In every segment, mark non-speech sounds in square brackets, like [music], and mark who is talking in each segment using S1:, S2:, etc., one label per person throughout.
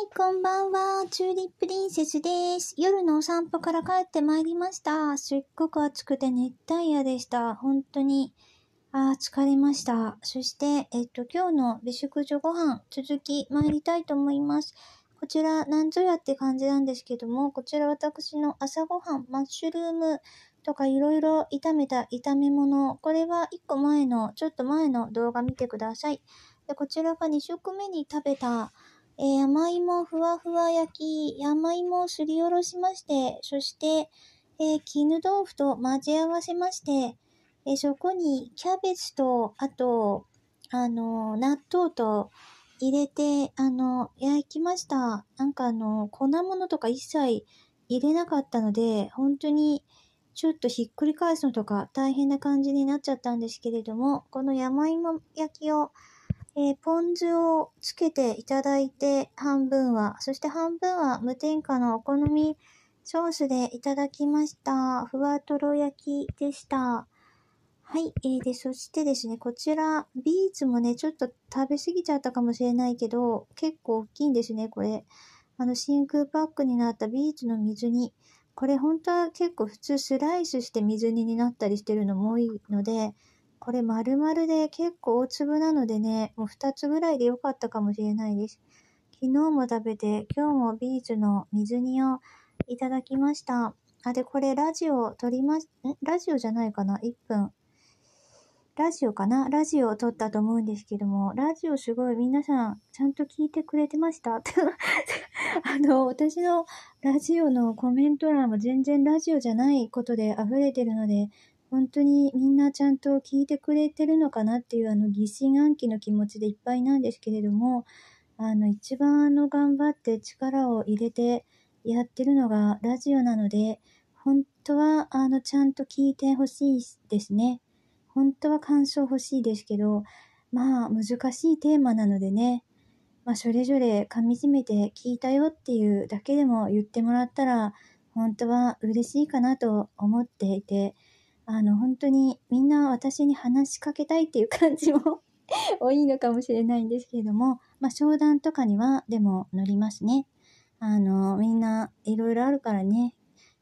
S1: い、こんばんは。チューリップリンセスです。夜のお散歩から帰ってまいりました。すっごく暑くて熱帯夜でした。本当に。あ疲れました。そして、えっと、今日の美食女ご飯、続き参りたいと思います。こちら、なんぞやって感じなんですけども、こちら私の朝ごはん、マッシュルームとかいろいろ炒めた炒め物、これは1個前の、ちょっと前の動画見てください。で、こちらが2食目に食べた、えー、山芋ふわふわ焼き、山芋すりおろしまして、そして、えー、絹豆腐と混ぜ合わせまして、えー、そこにキャベツと、あと、あのー、納豆と入れて、あのー、焼きました。なんかあのー、粉物とか一切入れなかったので、本当にちょっとひっくり返すのとか大変な感じになっちゃったんですけれども、この山芋焼きをえー、ポン酢をつけていただいて半分は、そして半分は無添加のお好みソースでいただきました。ふわとろ焼きでした。はい。えー、で、そしてですね、こちら、ビーツもね、ちょっと食べ過ぎちゃったかもしれないけど、結構大きいんですね、これ。あの、真空パックになったビーツの水煮。これ本当は結構普通スライスして水煮になったりしてるのも多いので、これ丸々で結構大粒なのでね、もう2つぐらいで良かったかもしれないです。昨日も食べて、今日もビーズの水煮をいただきました。あ、で、これラジオ撮ります。ラジオじゃないかな ?1 分。ラジオかなラジオを撮ったと思うんですけども、ラジオすごい皆さんちゃんと聞いてくれてました [laughs] あの、私のラジオのコメント欄も全然ラジオじゃないことで溢れてるので、本当にみんなちゃんと聞いてくれてるのかなっていうあの疑心暗鬼の気持ちでいっぱいなんですけれども、あの一番あの頑張って力を入れてやってるのがラジオなので、本当はあのちゃんと聞いてほしいですね。本当は感想欲しいですけど、まあ難しいテーマなのでね、まあ、それぞれ噛み締めて聞いたよっていうだけでも言ってもらったら、本当は嬉しいかなと思っていて、あの、本当にみんな私に話しかけたいっていう感じも [laughs] 多いのかもしれないんですけれども、まあ、商談とかにはでも乗りますね。あの、みんないろいろあるからね、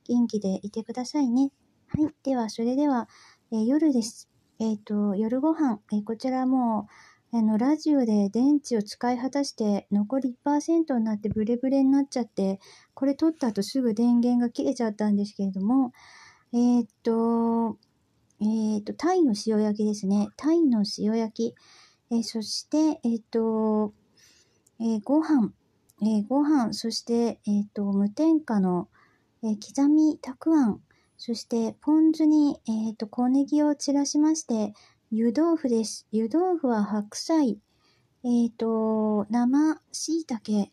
S1: 元気でいてくださいね。はい。では、それでは、えー、夜です。えっ、ー、と、夜ご飯、えー、こちらもう、あの、ラジオで電池を使い果たして、残り1%になってブレブレになっちゃって、これ撮った後すぐ電源が切れちゃったんですけれども、えー、っと、えー、っと、タイの塩焼きですね。タイの塩焼き。えー、そして、えっと、えご飯、えご飯、そして、えっと、無添加の、え刻みたくあん、そしてポン酢に、えっと、小ネギを散らしまして、湯豆腐です。湯豆腐は白菜、えっと、生椎茸、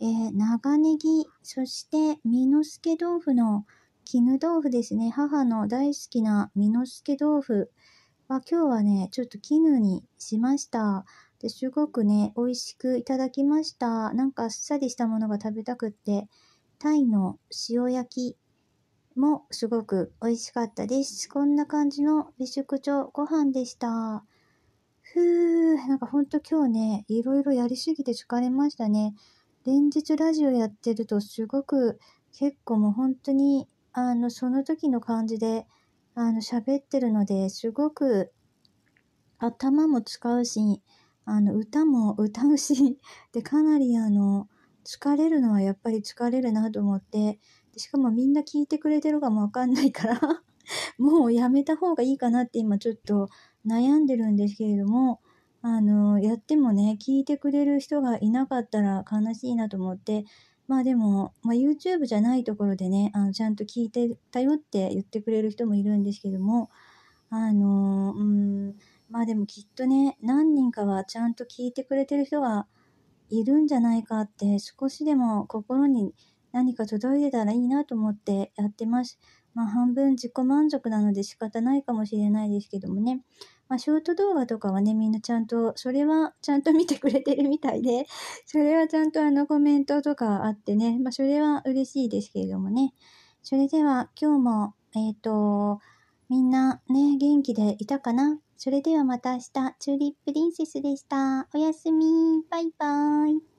S1: え長ネギ、そして、美之助豆腐の、絹豆腐ですね。母の大好きな美之助豆腐は今日はね、ちょっと絹にしました。ですごくね、美味しくいただきました。なんかあっさりしたものが食べたくって、タイの塩焼きもすごく美味しかったです。こんな感じの美食町ご飯でした。ふー、なんかほんと今日ね、いろいろやりすぎて疲れましたね。連日ラジオやってるとすごく結構もう本当にあの、その時の感じで、あの、喋ってるので、すごく頭も使うし、あの、歌も歌うし、[laughs] で、かなりあの、疲れるのはやっぱり疲れるなと思って、でしかもみんな聞いてくれてるかもわかんないから [laughs] もうやめた方がいいかなって今ちょっと悩んでるんですけれども、あの、やってもね、聞いてくれる人がいなかったら悲しいなと思って、まあでも、まあ、YouTube じゃないところでね、あのちゃんと聞いてたよって言ってくれる人もいるんですけども、あのうん、まあでもきっとね、何人かはちゃんと聞いてくれてる人がいるんじゃないかって少しでも心に何か届いてたらいいなと思ってやってます。まあ半分自己満足なので仕方ないかもしれないですけどもね。まあショート動画とかはね、みんなちゃんと、それはちゃんと見てくれてるみたいで、[laughs] それはちゃんとあのコメントとかあってね、まあそれは嬉しいですけれどもね。それでは今日も、えっ、ー、と、みんなね、元気でいたかなそれではまた明日、チューリップリンセスでした。おやすみ。バイバーイ。